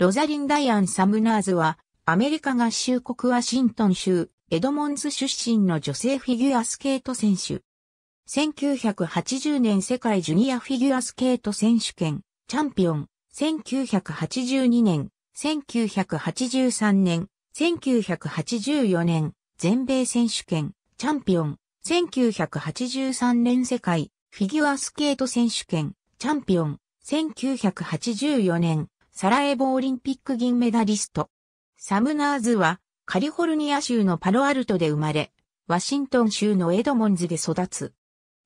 ロザリン・ダイアン・サムナーズは、アメリカ合衆国ワシントン州、エドモンズ出身の女性フィギュアスケート選手。1980年世界ジュニアフィギュアスケート選手権、チャンピオン。1982年、1983年、1984年、全米選手権、チャンピオン。1983年世界、フィギュアスケート選手権、チャンピオン。1984年、サラエボオリンピック銀メダリスト。サムナーズは、カリフォルニア州のパロアルトで生まれ、ワシントン州のエドモンズで育つ。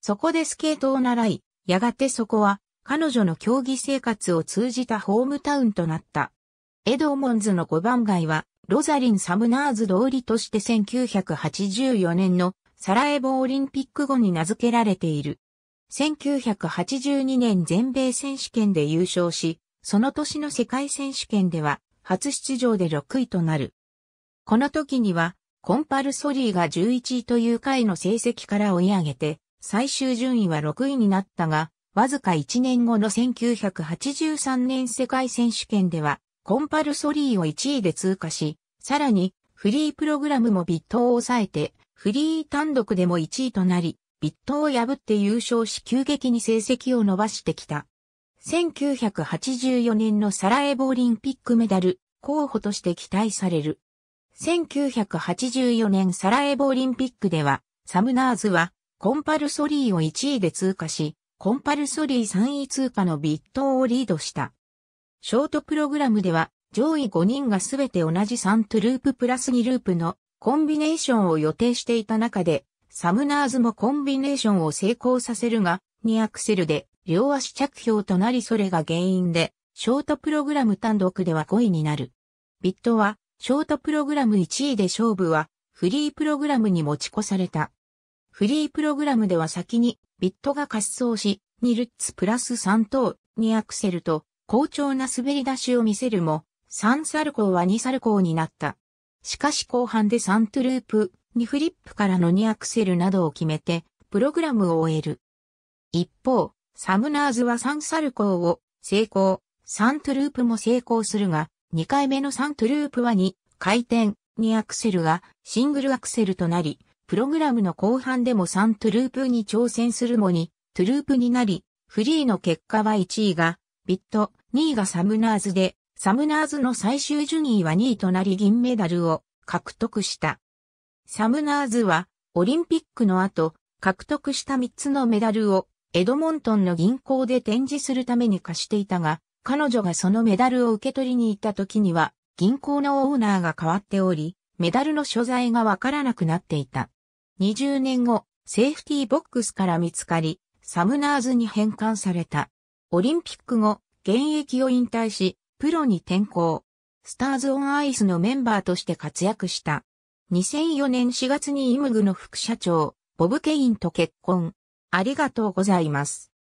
そこでスケートを習い、やがてそこは、彼女の競技生活を通じたホームタウンとなった。エドモンズの5番街は、ロザリン・サムナーズ通りとして1984年のサラエボオリンピック後に名付けられている。1982年全米選手権で優勝し、その年の世界選手権では、初出場で6位となる。この時には、コンパルソリーが11位という回の成績から追い上げて、最終順位は6位になったが、わずか1年後の1983年世界選手権では、コンパルソリーを1位で通過し、さらに、フリープログラムもビットを抑えて、フリー単独でも1位となり、ビットを破って優勝し急激に成績を伸ばしてきた。1984年のサラエボオリンピックメダル候補として期待される。1984年サラエボオリンピックでは、サムナーズはコンパルソリーを1位で通過し、コンパルソリー3位通過のビットをリードした。ショートプログラムでは上位5人がすべて同じ3トゥループプラス2ループのコンビネーションを予定していた中で、サムナーズもコンビネーションを成功させるが、2アクセルで両足着氷となりそれが原因で、ショートプログラム単独では5位になる。ビットは、ショートプログラム1位で勝負は、フリープログラムに持ち越された。フリープログラムでは先に、ビットが滑走し、2ルッツプラス3等、2アクセルと、好調な滑り出しを見せるも、3サルコーは2サルコーになった。しかし後半で3トゥループ、2フリップからの2アクセルなどを決めて、プログラムを終える。一方、サムナーズは3サルコーを成功、3トゥループも成功するが、2回目の3トゥループは2回転、2アクセルがシングルアクセルとなり、プログラムの後半でも3トゥループに挑戦するもに、トゥループになり、フリーの結果は1位が、ビット、2位がサムナーズで、サムナーズの最終順位は2位となり銀メダルを獲得した。サムナーズは、オリンピックの後、獲得した3つのメダルをエドモントンの銀行で展示するために貸していたが、彼女がそのメダルを受け取りに行った時には、銀行のオーナーが変わっており、メダルの所在がわからなくなっていた。20年後、セーフティーボックスから見つかり、サムナーズに返還された。オリンピック後、現役を引退し、プロに転向。スターズ・オン・アイスのメンバーとして活躍した。2004年4月にイムグの副社長、ボブ・ケインと結婚。ありがとうございます。